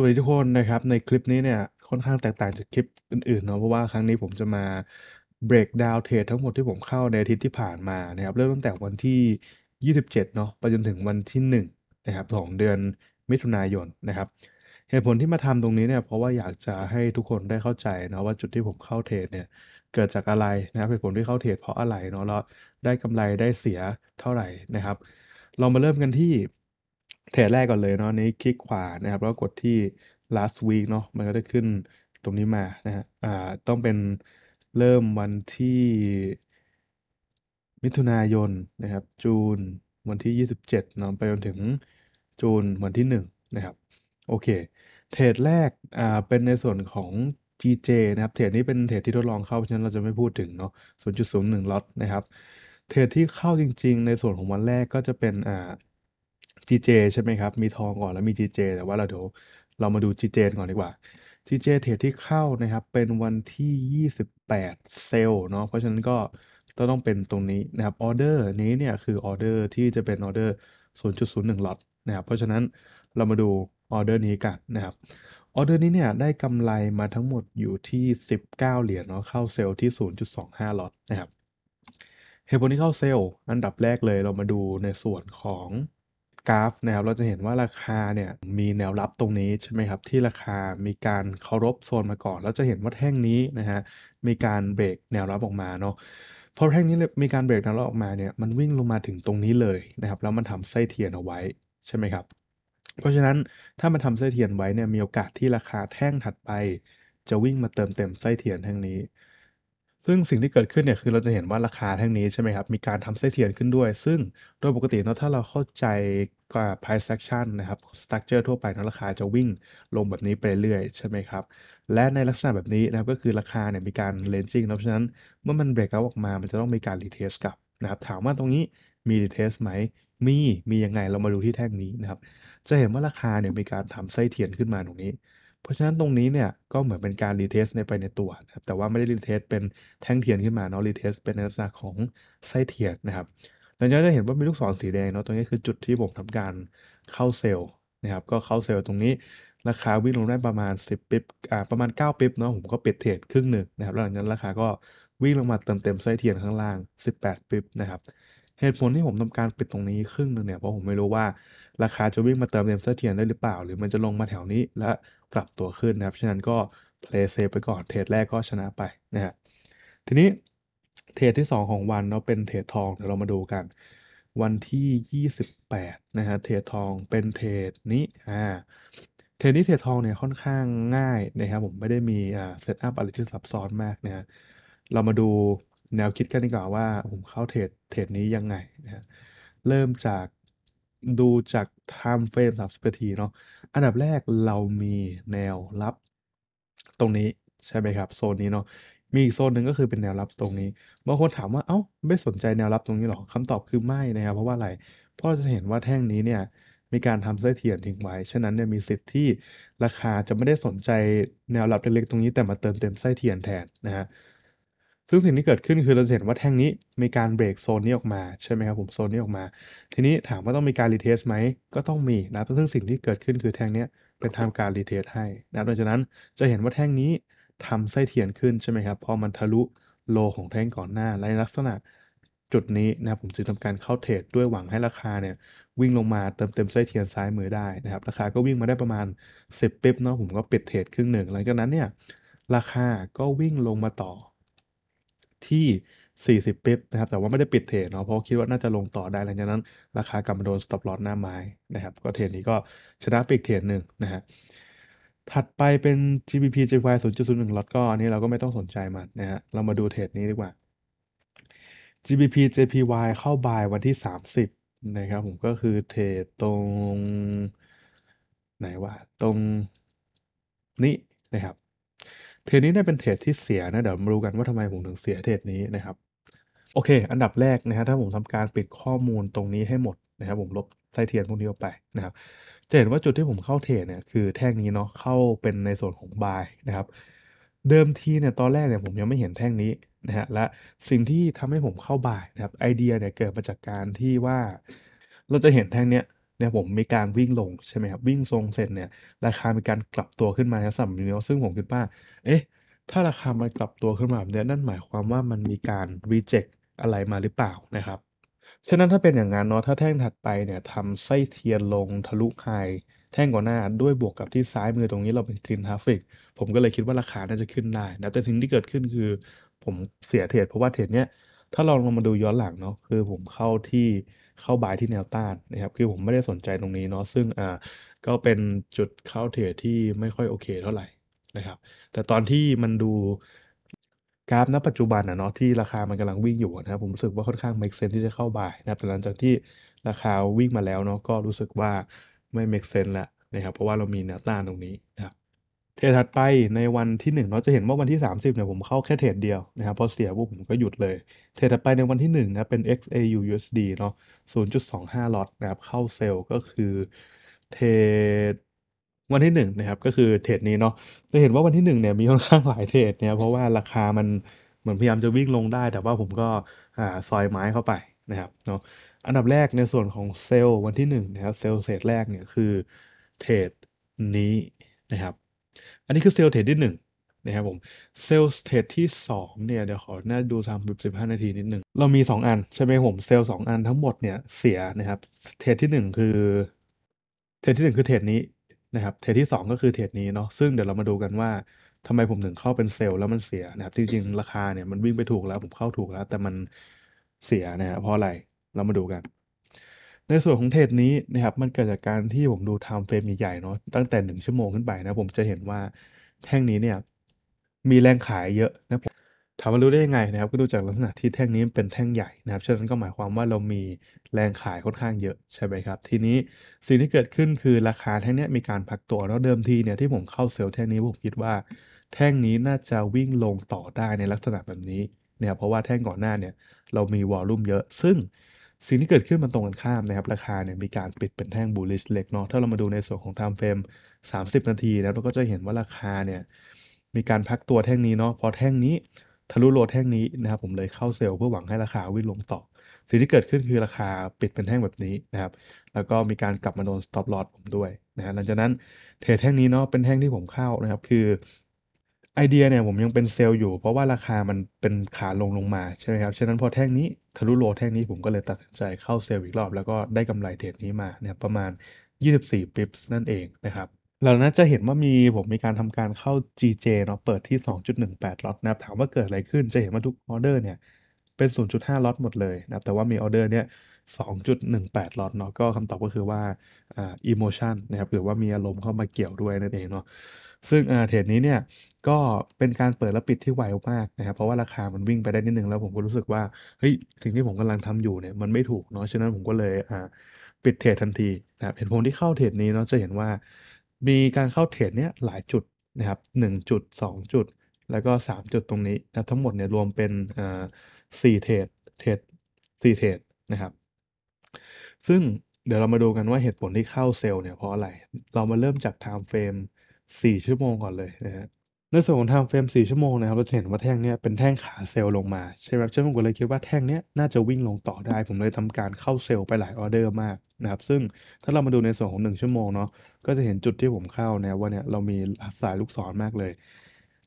วัสดีทุกคนนะครับในคลิปนี้เนี่ยค่อนข้างแตกต่างจากคลิปอื่นๆเนาะเพราะว่าครั้งนี้ผมจะมา break down เทรดทั้งหมดที่ผมเข้าในอาทิตย์ที่ผ่านมานะครับเริ่มตั้งแต่วันที่ 27 เนาะไปจนถึงวันที่ 1 นะครับของเดือนมิถุนายนนะครับเหตุผลที่มาทำตรงนี้เนี่ยเพราะว่าอยากจะให้ทุกคนได้เข้าใจนะว่าจุดที่ผมเข้าเทรดเนี่ยเกิดจากอะไรนะครับเหตุผลที่เข้าเทรดเพราะอะไรเนาะแล้วได้กำไรได้เสียเท่าไหร่นะครับ เรามาเริ่มกันที่เทรดแรกก่อนเลยเนาะนี้คลิกขวานะครับ แล้วกดที่ last week เนาะมันก็จะขึ้นตรงนี้มานะฮะอ่าต้องเป็นเริ่มวันที่ มิถุนายนนะครับจูนวันที่ 27 เนาะไปจนถึงจูนวันที่ 1 นะครับโอเค เทรดแรกอ่าเป็นในส่วนของ GJ นะครับ เทรดนี้เป็นเทรดที่ทดลองเข้าเพราะฉะนั้นเราจะไม่พูดถึงเนาะ0.01ล็อตนะครับ เทรดที่เข้าจริง ๆ ในส่วนของวันแรกก็จะเป็นอ่าจีเจใช่ไหมครับ มีทองก่อนแล้วมีจีเจ แต่ว่าเราเดี๋ยวเรามาดูจีเจก่อนดีกว่า จีเทรดที่เข้านะครับ เป็นวันที่28เซลเนาะ เพราะฉะนั้นก็ต้องเป็นตรงนี้นะครับ ออเดอร์นี้เนี่ยคือออเดอร์ที่จะเป็นออเดอร์0.01ล็อตนะครับ เพราะฉะนั้นเรามาดูออเดอร์นี้กันนะครับ ออเดอร์นี้เนี่ยได้กำไรมาทั้งหมดอยู่ที่19 เหรียญเนาะ เข้าเซลล์ที่ 0.25ล็อตนะครับเหตุผลที่เข้าเซลล์อันดับแรกเลยเรามาดูในส่วนของกราฟนะครับเราจะเห็นว่าราคาเนี่ยมีแนวรับตรงนี้ใช่ไหมครับ ที่ราคามีการเคารพโซนมาก่อนเราจะเห็นว่าแท่งนี้นะฮะมีการเบรกแนวรับออกมาเนาะพอแท่งนี้มีการเบรกแนวรับออกมาเนี่ยมันวิ่งลงมาถึงตรงนี้เลยนะครับแล้วมันทำไส้เทียนเอาไว้ใช่ไหมครับ เพราะฉะนั้นถ้ามันทำไส้เทียนไว้เนี่ยมีโอกาสที่ราคาแท่งถัดไป จะวิ่งมาเติมเต็มไส้เทียนแท่งนี้ซึ่งสิ่งที่เกิดขึ้นเนี่ยคือเราจะเห็นว่าราคาแท่งนี้ใช่ไหมครับ มีการทำไส้เทียนขึ้นด้วย ซึ่งโดยปกติเนาะถ้าเราเข้าใจก็ price action นะครับ structure ทั่วไปนะราคาจะวิ่งลงแบบนี้ไปเรื่อยใช่ไหมครับ และในลักษณะแบบนี้นะครับก็คือราคาเนี่ยมีการ ranging เพราะฉะนั้นเมื่อมันเบรก out ออกมามันจะต้องมีการ retest กลับนะครับ ถามว่าตรงนี้มี retest ไหมมี มียังไงเรามาดูที่แท่งนี้นะครับ จะเห็นว่าราคาเนี่ยมีการทำไส้เทียนขึ้นมาตรงนี้เพราะฉะนั้นตรงนี้เนี่ยก็เหมือนเป็นการรีเทสในไปในตัวนะครับแต่ว่าไม่ได้รีเทสเป็นแท่งเทียนขึ้นมาเนาะรีเทสเป็นลักษณะของไส้เทียนนะครับหลังจากนั้นจะเห็นว่ามีลูกศรสีแดงเนาะตรงนี้คือจุดที่ผมทำการเข้าเซลล์นะครับก็เข้าเซลล์ตรงนี้ราคาวิ่งลงได้ประมาณ10ปิ๊บอ่าประมาณ9ปิ๊บเนาะผมก็ปิดเทรดครึ่งหนึ่งนะครับหลังจากนั้นราคาก็วิ่งลงมาเติมเต็มไส้เทียนข้างล่าง18ปิ๊บนะครับเหตุผลที่ผมทำการปิดตรงนี้ครึ่งหนึ่งเนี่ยเพราะผมไม่รู้ว่าราคาจะวิ่งมาเติมเต็มเสถียรได้หรือเปล่า หรือมันจะลงมาแถวนี้และปรับตัวขึ้นนะครับฉะนั้นก็เพลย์เซฟไปก่อน เทรดแรกก็ชนะไปนะฮะทีนี้เทรดที่ 2 ของวันเราเป็นเทรดทอง เดี๋ยวเรามาดูกัน วันที่ 28 นะฮะเทรดทองเป็นเทรดนี้อ่าเทรดนี้ เทรดทองเนี่ยค่อนข้างง่ายนะครับผมไม่ได้มีอ่าเซตอัพอะไรที่ซับซ้อนมากนะฮะเรามาดูแนวคิดกันดีกว่าว่าผมเข้าเทรดเทรดนี้ยังไงนะฮะเริ่มจากดูจาก time frame ิบนาทีเนาะ อันดับแรกเรามีแนวรับ ตรงนี้ใช่ไหมครับโซนนี้เนาะ มีอีกโซนหนึ่งก็คือเป็นแนวรับตรงนี้ บางคนถามว่าเอา้าไม่สนใจแนวรับตรงนี้หรอคำตอบคือไม่นะครับเพราะว่าอะไร เพราะจะเห็นว่าแท่งนี้เนี่ย มีการทำเส้นเทียนทิ้งไว้ฉะนั้นเนี่ยมีสิทธิ์ที่ราคาจะไม่ได้สนใจแนวรับเล็กๆตรงนี้แต่มาเติมเต็มไส้เทียนแทนนะฮะซึ่งสิ่งที่เกิดขึ้นคือเราจะเห็นว่าแท่งนี้มีการเบรกโซนนี้ออกมาใช่ไหมครับผมโซนนี้ออกมา ทีนี้ถามว่าต้องมีการรีเทสไหมก็ต้องมี นะซึ่งสิ่งที่เกิดขึ้นคือแท่งนี้เป็นทำการรีเทสให้นะดังนั้นจะเห็นว่าแท่งนี้ทำไส้เทียนขึ้นใช่ไหมครับพอมันทะลุโลของแท่งก่อนหน้าในลักษณะจุดนี้นะผมจึงทำการเข้าเทรดด้วยหวังให้ราคาเนี่ยวิ่งลงมาเติมเต็มไส้เทียนซ้ายมือได้นะครับราคาก็วิ่งมาได้ประมาณ10ปิ๊บเนาะผมก็ปิดเทรดครึ่งหนึ่งหลังจากนั้นเนี่ยราคาก็วิ่งลงมาต่อที่ 40ปิบนะครับ แต่ว่าไม่ได้ปิดเทรดเนาะ เพราะคิดว่าน่าจะลงต่อได้หลังจากนั้นราคากลับมาโดนสต็อปลอ s หน้าไม้นะครับ ก็เทรดนี้ก็ชนะปิดเทรดหนึ่งนะฮะ ถัดไปเป็น GBP JPY 0.01ลอตก็อันนี้เราก็ไม่ต้องสนใจมันนะฮะ เรามาดูเทรดนี้ดีกว่า GBP JPY เข้าบายวันที่ 30 นะครับ ผมก็คือเทรดตรง ไหนวะ ตรง นี้นะครับเทรดนี้ได้เป็นเทรดที่เสียนะเดี๋ยวมาดูกันว่าทำไมผมถึงเสียเทรดนี้นะครับ โอเค อันดับแรกนะฮะถ้าผมทำการปิดข้อมูลตรงนี้ให้หมดนะครับผมลบไส้เทียนพวกนี้ออกไปนะครับจะเห็นว่าจุดที่ผมเข้าเทรดเนี่ยคือแท่งนี้เนาะเข้าเป็นในส่วนของบายนะครับ เดิมทีเนี่ยตอนแรกเนี่ยผมยังไม่เห็นแท่งนี้นะฮะและสิ่งที่ทำให้ผมเข้าบายนะครับ ไอเดียเนี่ยเกิดมาจากการที่ว่าเราจะเห็นแท่งเนี้ยเนี่ยผมมีการวิ่งลง ใช่ไหมครับวิ่งทรงเสร็จเนี่ย ราคามีการกลับตัวขึ้นมาสำหรับมิวซึ่งผมคิดว่า เอ๊ะ ถ้าราคามันกลับตัวขึ้นมาแบบนี้นั่นหมายความว่ามันมีการรีเจ็คอะไรมาหรือเปล่านะครับฉะนั้นถ้าเป็นอย่างนั้นเนาะถ้าแท่งถัดไปเนี่ยทำไส้เทียนลง ทะลุไฮแท่งก่อนหน้าด้วยบวกกับที่ซ้ายมือตรงนี้เราเป็นทรีนทราฟิกผมก็เลยคิดว่าราคาน่าจะขึ้นได้นะแต่สิ่งที่เกิดขึ้นคือผมเสียเทรดเพราะว่าเทรดเนี้ยถ้าลองลงมาดูย้อนหลังเนาะคือ ผมเข้าที่เข้าบายที่แนวต้านนะครับคือผมไม่ได้สนใจตรงนี้เนาะซึ่งอ่าก็เป็นจุดเข้าเทรดที่ไม่ค่อยโอเค เท่าไหร่นะครับ แต่ตอนที่มันดูกราฟณปัจจุบันอะเนาะที่ราคามันกำลังวิ่งอยู่นะครับผมรู้สึกว่าค่อนข้าง m ม k เซนที่จะเข้าบ่ายนะครับแต่หลังจากที่ราคาวิ่งมาแล้วเนาะก็รู้สึกว่าไม่เมกเซนแล้วนะครับเพราะว่าเรามีแนวต้านตรงนี้นะครับเทรดถัดไปในวันที่ 1เราจะเห็นว่าวันที่30เนี่ยผมเข้าแค่เทรดเดียวนะครับพอเสียปุ๊บผมก็หยุดเลยเทรดถัดไปในวันที่ 1นะเป็น XAU USD เนาะ 0.25 ล็อตนะครับเข้าเซลล์ก็คือเทรดวันที่ 1 นะครับ ก็คือเทรดนี้เนาะจะเห็นว่าวันที่1เนี่ยมีค่อนข้างหลายเทรดเนี่ยเพราะว่าราคามันเหมือนพยายามจะวิ่งลงได้ แต่ว่าผมก็อ่าซอยไม้เข้าไปนะครับเนาะอันดับแรกในส่วนของเซลล์วันที่1นะครับเซลล์เทรดแรกเนี่ยคือเทรดนี้นะครับอันนี้คือเซลล์เทรดที่หนึ่งนะครับผมเซลล์เทรดที่สองเนี่ยเดี๋ยวขอหน้าดูทำสิบห้านาทีนิดหนึ่งเรามีสองอันใช่ไหมผมเซลล์สองอันทั้งหมดเนี่ยเสียนะครับเทรดที่หนึ่งคือเทรดที่หนึ่งคือเทรดนี้นะครับเทรดที่สองก็คือเทรดนี้เนาะซึ่งเดี๋ยวเรามาดูกันว่า ทำไมผมถึงเข้าเป็นเซลล์แล้วมันเสียนะครับ จริงๆราคาเนี่ยมันวิ่งไปถูกแล้วผมเข้าถูกแล้วแต่มันเสียนะครับเพราะอะไรเรามาดูกันในส่วนของเทรดนี้นะครับมันเกิดจากการที่ผมดูไทม์เฟรมใหญ่ๆเนาะตั้งแต่หนึ่งชั่วโมงขึ้นไปนะผมจะเห็นว่าแท่งนี้เนี่ย มีแรงขายเยอะนะผมถามว่ารู้ได้ยังไงนะครับ ก็ดูจากลักษณะที่แท่งนี้เป็นแท่งใหญ่นะครับฉะนั้นก็หมายความว่าเรามีแรงขายค่อนข้างเยอะ ใช่ไหมครับ ทีนี้ สิ่งที่เกิดขึ้นคือราคาแท่งนี้มีการพักตัวแล้วเดิมทีเนี่ยที่ผมเข้าเซลล์แท่งนี้ ผมคิดว่า แท่งนี้น่าจะวิ่งลงต่อได้ในลักษณะแบบนี้เนี่ยเพราะว่าแท่งก่อนหน้าเนี่ย เรามีวอลลุ่มเยอะซึ่งสิ่งที่เกิดขึ้นมันตรงกันข้ามนะครับราคาเนี่ยมีการปิดเป็นแท่งบูลลิชเล็กเนาะถ้าเรามาดูในส่วนของไทม์เฟรม 30 นาทีนะเราก็จะเห็นว่าราคาเนี่ยมีการพักตัวแท่งนี้เนาะพอแท่งนี้ทะลุโลแท่งนี้นะครับ ผมเลยเข้าเซลล์เพื่อหวังให้ราคาวิ่งลงต่อสิ่งที่เกิดขึ้นคือราคาปิดเป็นแท่งแบบนี้นะครับ แล้วก็มีการกลับมาโดนสต็อปลอดผมด้วยนะฮะหลังจากนั้นเทรดแท่งนี้เนาะเป็นแท่งที่ผมเข้านะครับคือไอเดียเนี่ยผมยังเป็นเซลล์อยู่ เพราะว่าราคามันเป็นขาลงลงมาใช่ไหมครับฉะนั้นพอแท่งนี้ทะลุโลแท่งนี้ผมก็เลยตัดสินใจเข้าเซลล์อีกรอบแล้วก็ได้กำไรเทรดนี้มาเนี่ยประมาณ 24ิบส์นั่นเองนะครับเราน่าจะเห็นว่ามีผมมีการทำการเข้า GJ เนาะเปิดที่ 2.18 ล็อตนะครับถามว่าเกิดอะไรขึ้นจะเห็นว่าทุกออเดอร์เนี่ยเป็น0.5ล็อตหมดเลยนะครับ แต่ว่ามีออเดอร์เนี่ย2.18ล็อตเนาะ ก็คำตอบก็คือว่าอ่าอิโมชันนะครับหรือว่ามีอารมณ์เข้ามาเกี่ยวด้วยนั่นเองเนาะ ซึ่งเทรดนี้เนี่ยก็เป็นการเปิดและปิดที่ไวมากนะครับ เพราะว่าราคามันวิ่งไปได้นิดนึงแล้วผมก็รู้สึกว่าเฮ้ยสิ่งที่ผมกำลังทำอยู่เนี่ยมันไม่ถูกเนาะ ฉะนั้นผมก็เลยอ่าปิดเทรดทันทีนะครับ เห็นผมที่เข้าเทรดนี้เนาะจะเห็นว่ามีการเข้าเทรดเนี่ยหลายจุดนะครับหนึ่งจุดสองจุดแล้วก็สามจุดตรงนี้นะทั้งหมดเนี่ยรวมเป็นอ่าสี่เทรด เทรดสี่เทรดนะครับ ซึ่งเดี๋ยวเรามาดูกันว่าเหตุผลที่เข้าเซลล์เนี่ยเพราะอะไร เรามาเริ่มจากไทม์เฟรมสี่ชั่วโมงก่อนเลยนะฮะ ในส่วนของไทม์เฟรมสี่ชั่วโมงนะครับ เราเห็นว่าแท่งเนี้ยเป็นแท่งขาเซลล์ลงมาใช่ไหมฉันก็เลยคิดว่าแท่งเนี้ยน่าจะวิ่งลงต่อได้ ผมเลยทำการเข้าเซลล์ไปหลายออเดอร์มากนะครับ ซึ่งถ้าเรามาดูในส่วนของหนึ่งชั่วโมงเนาะ ก็จะเห็นจุดที่ผมเข้านะว่าเนี่ยเรามีสายลูกศรมากเลย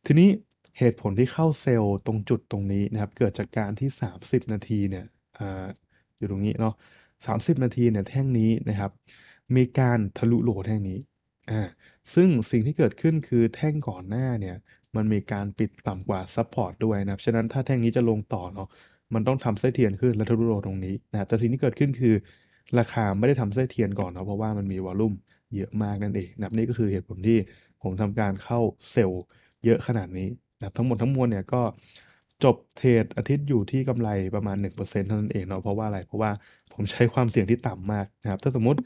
ทีนี้เหตุผลที่เข้าเซลล์ตรงจุดตรงนี้นะครับ เกิดจากการที่ 30 นาทีเนี่ยออยู่ตรงนี้เนาะ30 นาทีเนี่ยแท่งนี้นะครับ มีการทะลุโหลแท่งนี้ อ่า ซึ่งสิ่งที่เกิดขึ้นคือแท่งก่อนหน้าเนี่ย มันมีการปิดต่ำกว่าซัพพอร์ตด้วยนะครับฉะนั้นถ้าแท่งนี้จะลงต่อเนาะ มันต้องทำไส้เทียนขึ้นและทะลุโหลตรงนี้นะแต่สิ่งที่เกิดขึ้นคือราคาไม่ได้ทำไส้เทียนก่อนเนาะ เพราะว่ามันมีวอลลุ่มเยอะมากนั่นเองนะนี่ก็คือเหตุผลที่ผมทำการเข้าเซลล์ เยอะขนาดนี้นะทั้งหมดทั้งมวลเนี่ยก็จบเทรดอาทิตย์อยู่ที่กำไรประมาณ1%เท่านั้นเองเนาะเพราะว่าอะไรเพราะว่าผมใช้ความเสี่ยงที่ต่ำมากนะครับ ถ้าสมมติ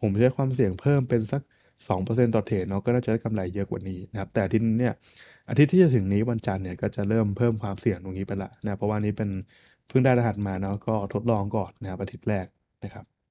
ผมใช้ความเสี่ยงเพิ่มเป็นสัก2%ต่อเทรดเนาะก็น่าจะได้กำไรเยอะกว่านี้นะครับ แต่ที่นี้เนี่ยอาทิตย์ที่จะถึงนี้วันจันทร์เนี่ยก็จะเริ่มเพิ่มความเสี่ยงตรงนี้ไปละนะเพราะว่านี้เป็นเพิ่งได้รหัสมาเนาะก็ทดลองก่อนนะครับอาทิตย์แรกนะครับ